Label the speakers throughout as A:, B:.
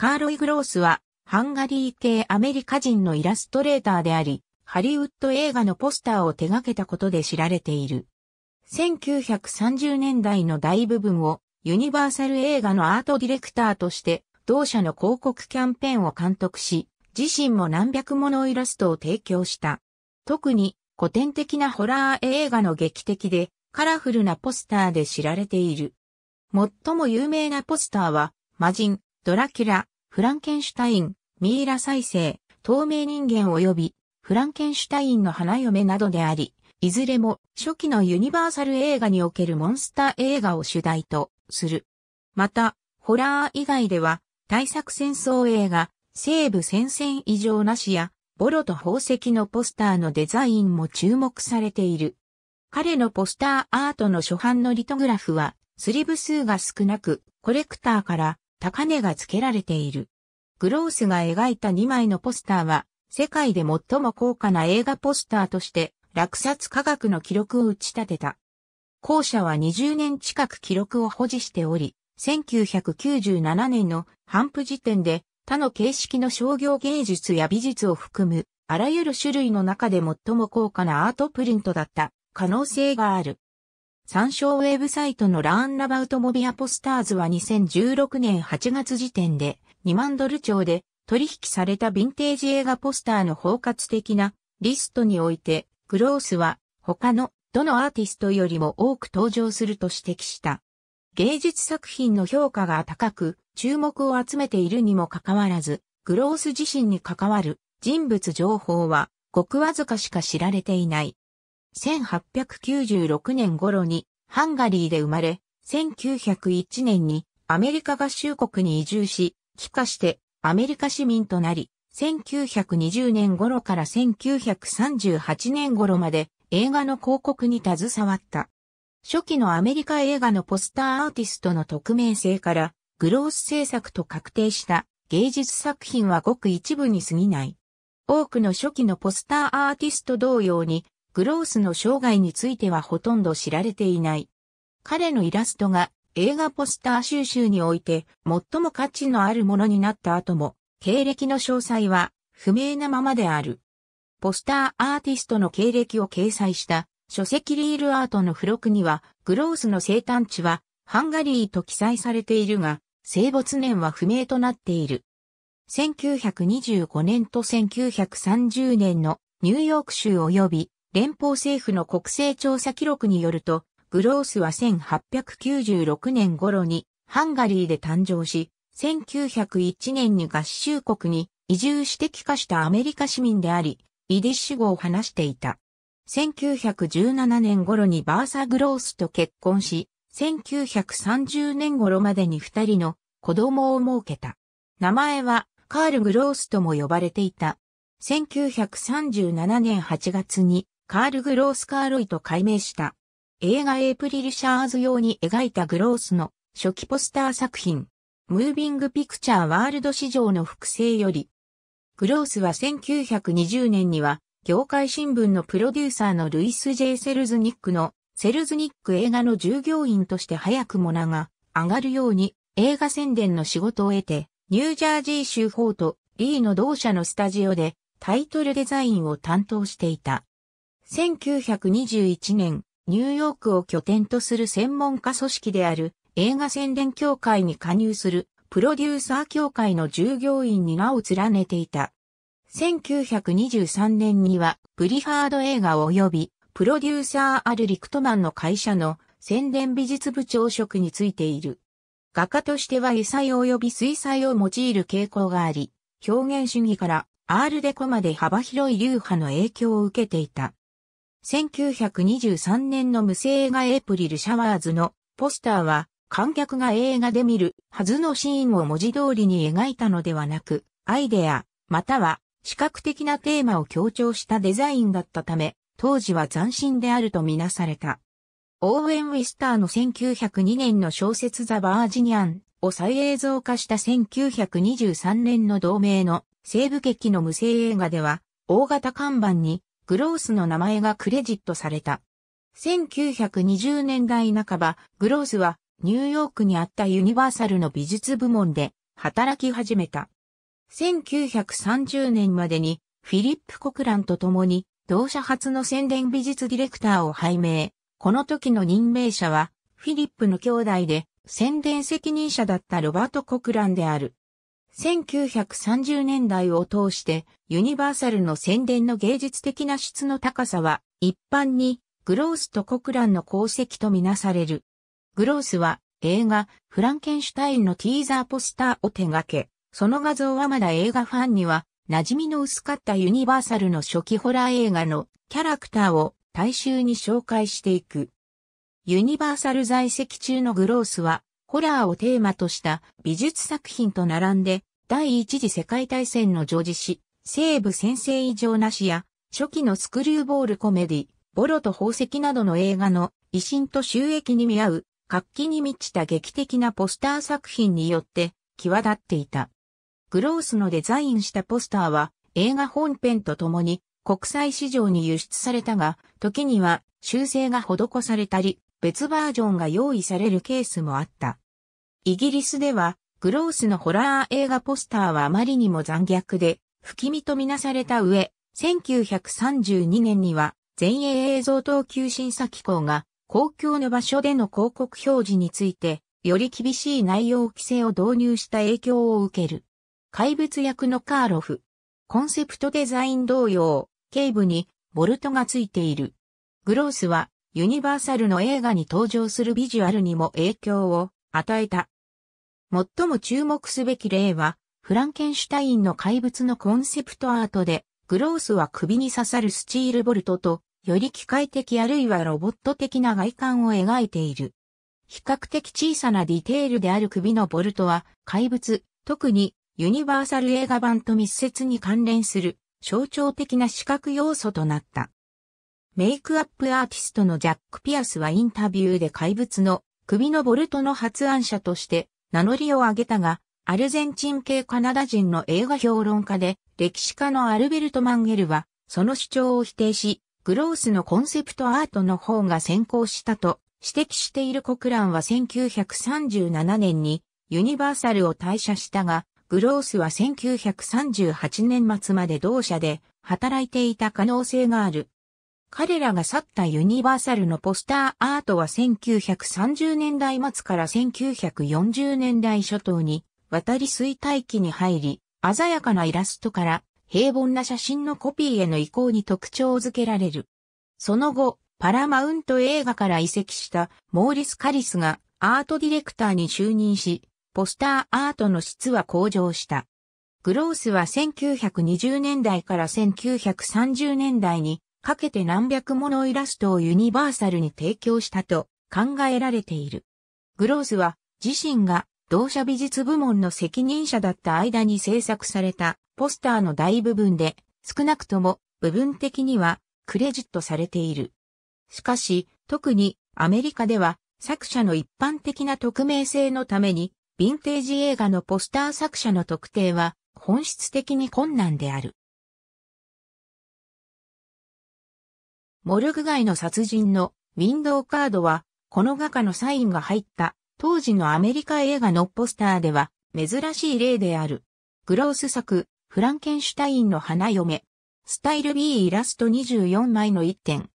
A: カーロイ・グロースは、ハンガリー系アメリカ人のイラストレーターであり、ハリウッド映画のポスターを手掛けたことで知られている。1930年代の大部分をユニバーサル映画のアートディレクターとして同社の広告キャンペーンを監督し、自身も何百ものイラストを提供した。特に古典的なホラー映画の劇的でカラフルなポスターで知られている。最も有名なポスターは、魔人、ドラキュラ、フランケンシュタイン、ミイラ再生、透明人間及び、フランケンシュタインの花嫁などであり、いずれも初期のユニバーサル映画におけるモンスター映画を主題とする。また、ホラー以外では、大作戦争映画、西部戦線異常なしや、ボロと宝石のポスターのデザインも注目されている。彼のポスターアートの初版のリトグラフは、スリブ数が少なく、コレクターから高値が付けられている。グロースが描いた2枚のポスターは、世界で最も高価な映画ポスターとして、落札価格の記録を打ち立てた。後者は20年近く記録を保持しており、1997年の半プ時点で他の形式の商業芸術や美術を含むあらゆる種類の中で最も高価なアートプリントだった可能性がある。参照ウェブサイトのラーンラバウトモビアポスターズは2016年8月時点で2万ドル超で取引されたヴィンテージ映画ポスターの包括的なリストにおいて、グロースは他のどのアーティストよりも多く登場すると指摘した。芸術作品の評価が高く注目を集めているにもかかわらず、グロース自身に関わる人物情報はごくわずかしか知られていない。1896年頃にハンガリーで生まれ、1901年にアメリカ合衆国に移住し、帰化してアメリカ市民となり、1920年頃から1938年頃まで映画の広告に携わった。初期のアメリカ映画のポスターアーティストの匿名性から、グロース制作と確定した芸術作品はごく一部に過ぎない。多くの初期のポスターアーティスト同様に、グロースの生涯についてはほとんど知られていない。彼のイラストが映画ポスター収集において最も価値のあるものになった後も、経歴の詳細は不明なままである。ポスターアーティストの経歴を掲載した書籍リールアートの付録には、グロースの生誕地はハンガリーと記載されているが、生没年は不明となっている。1925年と1930年のニューヨーク州及び連邦政府の国勢調査記録によると、グロースは1896年頃にハンガリーで誕生し、1901年に合衆国に移住して帰化したアメリカ市民であり、イディッシュ語を話していた。1917年頃にバーサ・グロースと結婚し、1930年頃までに二人の子供を設けた。名前はカール・グロースとも呼ばれていた。1937年8月にカール・グロース・カーロイと改名した。映画エイプリル・シャーズ用に描いたグロースの初期ポスター作品、ムービング・ピクチャー・ワールド市場の複製より、グロースは1920年には、業界新聞のプロデューサーのルイス・ジェイ・セルズニックのセルズニック映画の従業員として早くも名が上がるように映画宣伝の仕事を得て、ニュージャージー州法とリーの同社のスタジオでタイトルデザインを担当していた。1921年、ニューヨークを拠点とする専門家組織である映画宣伝協会に加入するプロデューサー協会の従業員に名を連ねていた。1923年にはプリファード映画及びプロデューサーアル・リクトマンの会社の宣伝美術部長職についている。画家としては油彩及び水彩を用いる傾向があり、表現主義からアールデコまで幅広い流派の影響を受けていた。1923年の無声映画エイプリルシャワーズのポスターは観客が映画で見るはずのシーンを文字通りに描いたのではなく、アイデア、または視覚的なテーマを強調したデザインだったため、当時は斬新であるとみなされた。オーウェン・ウィスターの1902年の小説ザ・バージニアンを再映像化した1923年の同名の西部劇の無声映画では、大型看板にグロースの名前がクレジットされた。1920年代半ば、グロースはニューヨークにあったユニバーサルの美術部門で働き始めた。1930年までにフィリップ・コクランと共に同社初の宣伝美術ディレクターを拝命。この時の任命者はフィリップの兄弟で宣伝責任者だったロバート・コクランである。1930年代を通してユニバーサルの宣伝の芸術的な質の高さは一般にグロースとコクランの功績とみなされる。グロースは映画フランケンシュタインのティーザーポスターを手掛け、その画像はまだ映画ファンには馴染みの薄かったユニバーサルの初期ホラー映画のキャラクターを大衆に紹介していく。ユニバーサル在籍中のグロースはホラーをテーマとした美術作品と並んで第一次世界大戦の常時誌、西部先生異常なしや、初期のスクリューボールコメディ、ボロと宝石などの映画の、威信と収益に見合う、活気に満ちた劇的なポスター作品によって、際立っていた。グロースのデザインしたポスターは、映画本編とともに、国際市場に輸出されたが、時には、修正が施されたり、別バージョンが用意されるケースもあった。イギリスでは、グロースのホラー映画ポスターはあまりにも残虐で、不気味とみなされた上、1932年には、全英映像等級審査機構が、公共の場所での広告表示について、より厳しい内容規制を導入した影響を受ける。怪物役のカーロフ。コンセプトデザイン同様、警部にボルトがついている。グロースはユニバーサルの映画に登場するビジュアルにも影響を与えた。最も注目すべき例は、フランケンシュタインの怪物のコンセプトアートで、グロースは首に刺さるスチールボルトと、より機械的あるいはロボット的な外観を描いている。比較的小さなディテールである首のボルトは、怪物、特にユニバーサル映画版と密接に関連する象徴的な視覚要素となった。メイクアップアーティストのジャック・ピアスはインタビューで怪物の首のボルトの発案者として名乗りを上げたが、アルゼンチン系カナダ人の映画評論家で歴史家のアルベルト・マンゲルは、その主張を否定し、グロースのコンセプトアートの方が先行したと指摘しているコクランは1937年にユニバーサルを退社したが、グロースは1938年末まで同社で働いていた可能性がある。彼らが去ったユニバーサルのポスターアートは1930年代末から1940年代初頭に渡り衰退期に入り、鮮やかなイラストから平凡な写真のコピーへの移行に特徴づけられる。その後、パラマウント映画から移籍したモーリス・カリスがアートディレクターに就任し、ポスターアートの質は向上した。グロースは1920年代から1930年代にかけて何百ものイラストをユニバーサルに提供したと考えられている。グロースは自身が同社美術部門の責任者だった間に制作されたポスターの大部分で少なくとも部分的にはクレジットされている。しかし特にアメリカでは作者の一般的な匿名性のためにヴィンテージ映画のポスター作者の特定は本質的に困難である。モルグ街の殺人のウィンドウカードは、この画家のサインが入った当時のアメリカ映画のポスターでは珍しい例である。グロース作、フランケンシュタインの花嫁。スタイル B イラスト24枚の1点。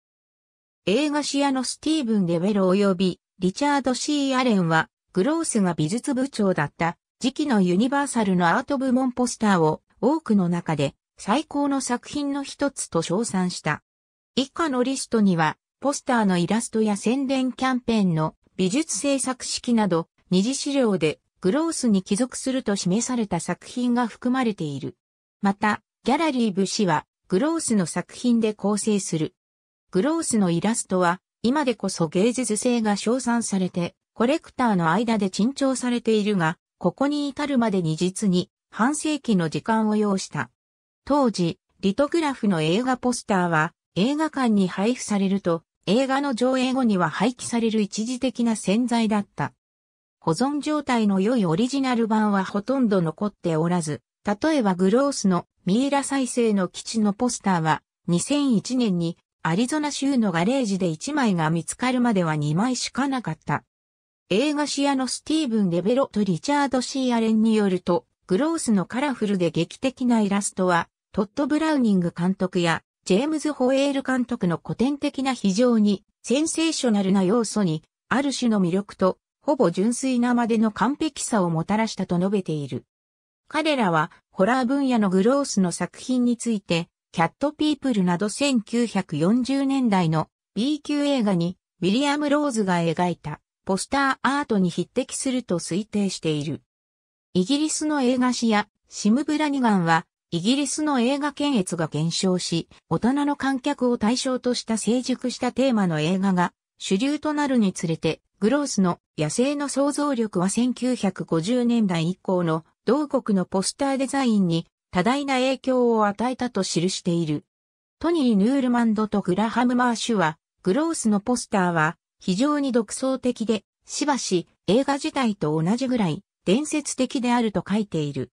A: 映画シアのスティーブン・ウベル及びリチャード・ C・ アレンは、グロースが美術部長だった時期のユニバーサルのアート部門ポスターを多くの中で最高の作品の一つと称賛した。以下のリストには、ポスターのイラストや宣伝キャンペーンの美術制作式など、二次資料でグロースに帰属すると示された作品が含まれている。また、ギャラリー部氏は、グロースの作品で構成する。グロースのイラストは、今でこそ芸術性が称賛されて、コレクターの間で珍重されているが、ここに至るまでに実に半世紀の時間を要した。当時、リトグラフの映画ポスターは、映画館に配布されると、映画の上映後には廃棄される一時的な洗剤だった。保存状態の良いオリジナル版はほとんど残っておらず、例えばグロースのミイラ再生の基地のポスターは2001年にアリゾナ州のガレージで1枚が見つかるまでは2枚しかなかった。映画視野のスティーブン・レベロとリチャード・シー・アレンによると、グロースのカラフルで劇的なイラストは、トット・ブラウニング監督やジェームズ・ホエール監督の古典的な非常にセンセーショナルな要素に、ある種の魅力と、ほぼ純粋なまでの完璧さをもたらしたと述べている。彼らは、ホラー分野のグロースの作品について、キャットピープルなど1940年代の B 級映画に、ウィリアム・ローズが描いた、ポスターアートに匹敵すると推定している。イギリスの映画史やシム・ブラニガンはイギリスの映画検閲が減少し、大人の観客を対象とした成熟したテーマの映画が主流となるにつれて、グロースの野生の想像力は1950年代以降の同国のポスターデザインに多大な影響を与えたと記している。トニー・ヌールマンドとグラハム・マーシュは、グロースのポスターは非常に独創的で、しばし映画自体と同じぐらい伝説的であると書いている。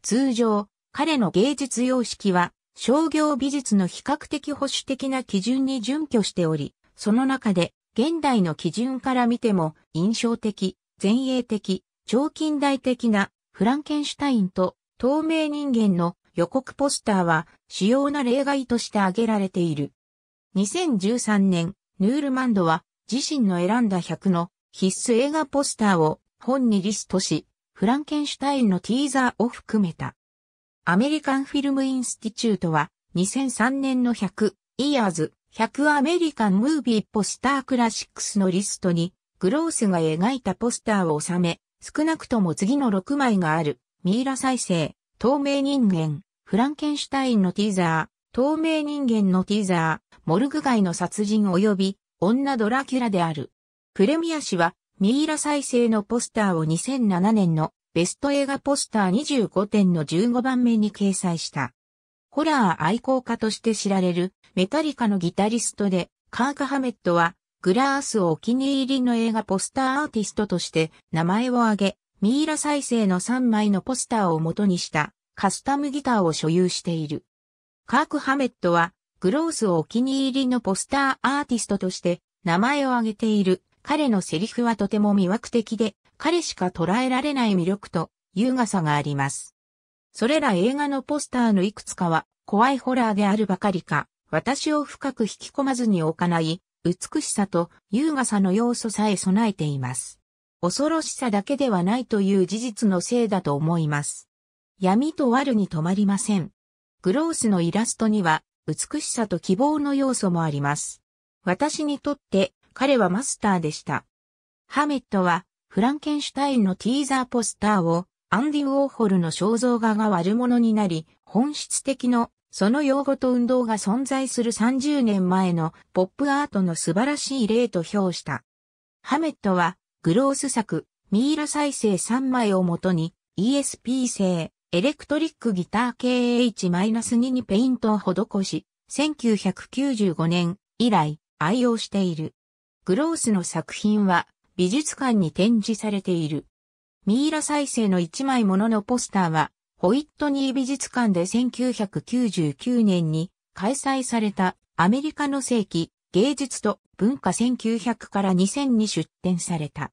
A: 通常、彼の芸術様式は商業美術の比較的保守的な基準に準拠しており、その中で現代の基準から見ても印象的、前衛的、超近代的なフランケンシュタインと透明人間の予告ポスターは主要な例外として挙げられている。2013年、ヌールマンドは自身の選んだ100の必須映画ポスターを本にリストし、フランケンシュタインのティーザーを含めた。アメリカンフィルムインスティチュートは2003年の100イヤーズ100アメリカンムービーポスタークラシックスのリストにグロースが描いたポスターを収め、少なくとも次の6枚があるミイラ再生、透明人間、フランケンシュタインのティーザー、透明人間のティーザー、モルグ街の殺人及び女ドラキュラである。プレミア氏はミイラ再生のポスターを2007年のベスト映画ポスター25点の15番目に掲載した。ホラー愛好家として知られるメタリカのギタリストで、カーク・ハメットは、グラースをお気に入りの映画ポスターアーティストとして名前を挙げ、ミイラ再生の3枚のポスターを元にしたカスタムギターを所有している。カーク・ハメットは、グロースをお気に入りのポスターアーティストとして名前を挙げている。彼のセリフはとても魅惑的で彼しか捉えられない魅力と優雅さがあります。それら映画のポスターのいくつかは怖いホラーであるばかりか、私を深く引き込まずに置かない、美しさと優雅さの要素さえ備えています。恐ろしさだけではないという事実のせいだと思います。闇と悪に止まりません。グロースのイラストには美しさと希望の要素もあります。私にとって彼はマスターでした。ハメットはフランケンシュタインのティーザーポスターをアンディ・ウォーホルの肖像画が悪者になり、本質的のその用語と運動が存在する30年前のポップアートの素晴らしい例と評した。ハメットはグロース作ミイラ再生3枚をもとに ESP 製エレクトリックギター KH-2 にペイントを施し、1995年以来愛用している。グロースの作品は美術館に展示されている。ミイラ再生の一枚もののポスターは、ホイットニー美術館で1999年に開催されたアメリカの世紀芸術と文化1900から2000に出展された。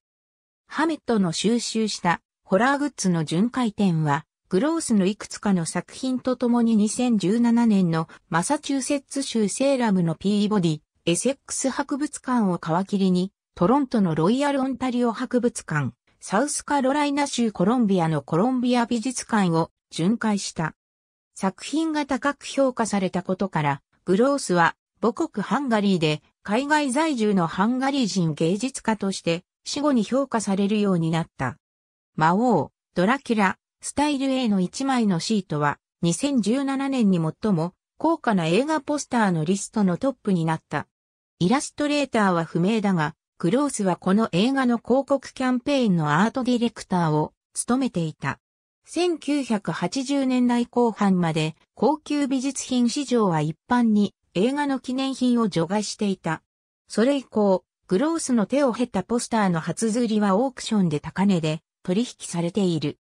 A: ハメットの収集したホラーグッズの巡回展は、グロースのいくつかの作品とともに2017年のマサチューセッツ州セーラムのピーボディ、エセックス博物館を皮切りにトロントのロイヤル・オンタリオ博物館、サウスカロライナ州コロンビアのコロンビア美術館を巡回した。作品が高く評価されたことから、グロースは母国ハンガリーで海外在住のハンガリー人芸術家として死後に評価されるようになった。魔王、ドラキュラ、スタイル A の1枚のシートは2017年に最も高価な映画ポスターのリストのトップになった。イラストレーターは不明だが、クロースはこの映画の広告キャンペーンのアートディレクターを務めていた。1980年代後半まで高級美術品市場は一般に映画の記念品を除外していた。それ以降、グロースの手を経たポスターの初釣りはオークションで高値で取引されている。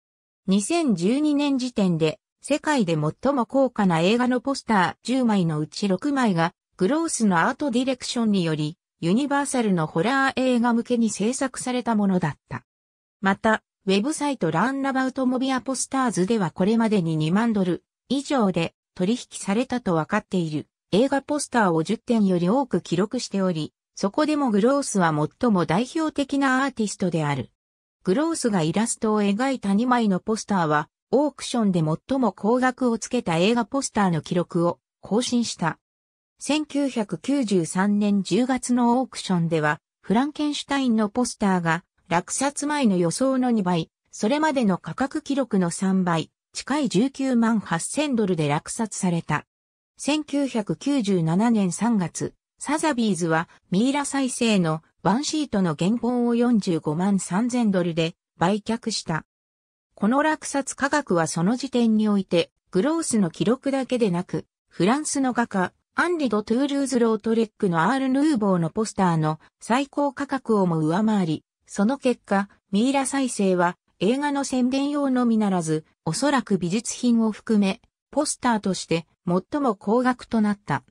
A: 2012年時点で世界で最も高価な映画のポスター10枚のうち6枚がグロースのアートディレクションによりユニバーサルのホラー映画向けに制作されたものだった。また、ウェブサイトランラバウトモビアポスターズではこれまでに2万ドル以上で取引されたとわかっている映画ポスターを10点より多く記録しており、そこでもグロースは最も代表的なアーティストである。グロースがイラストを描いた2枚のポスターは、オークションで最も高額をつけた映画ポスターの記録を更新した。1993年10月のオークションでは、フランケンシュタインのポスターが、落札前の予想の2倍、それまでの価格記録の3倍、近い19万8000ドルで落札された。1997年3月、サザビーズはミイラ再生のワンシートの原本を45万3000ドルで売却した。この落札価格はその時点において、グロースの記録だけでなく、フランスの画家、アンリ・ド・トゥールーズ・ロートレックのアール・ヌーボーのポスターの最高価格をも上回り、その結果、ミイラ再生は映画の宣伝用のみならず、おそらく美術品を含め、ポスターとして最も高額となった。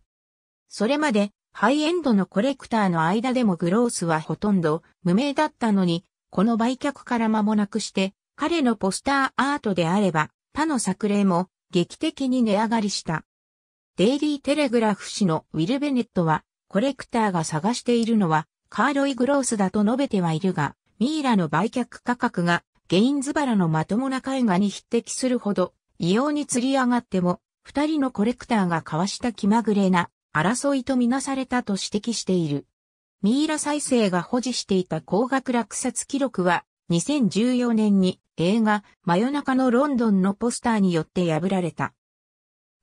A: それまで、ハイエンドのコレクターの間でもグロースはほとんど無名だったのに、この売却から間もなくして、彼のポスターアートであれば、他の作例も劇的に値上がりした。デイリーテレグラフ氏のウィル・ベネットは、コレクターが探しているのは、カーロイ・グロースだと述べてはいるが、ミイラの売却価格が、ゲインズバラのまともな絵画に匹敵するほど、異様に釣り上がっても、二人のコレクターが交わした気まぐれな争いとみなされたと指摘している。ミイラ再生が保持していた高額落札記録は、2014年に映画、真夜中のロンドンのポスターによって破られた。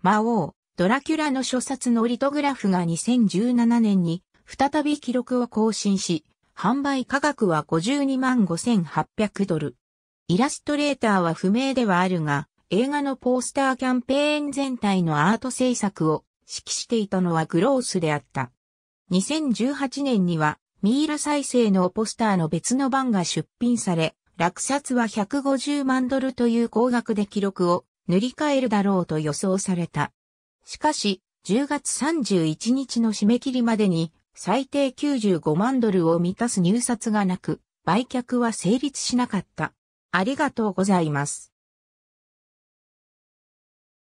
A: 魔王、ドラキュラの諸冊のリトグラフが2017年に再び記録を更新し、販売価格は52万5800ドル。イラストレーターは不明ではあるが、映画のポスターキャンペーン全体のアート制作を指揮していたのはグロースであった。2018年にはミイラ再生のポスターの別の版が出品され、落札は150万ドルという高額で記録を塗り替えるだろうと予想された。しかし、10月31日の締め切りまでに最低95万ドルを満たす入札がなく、売却は成立しなかった。ありがとうございます。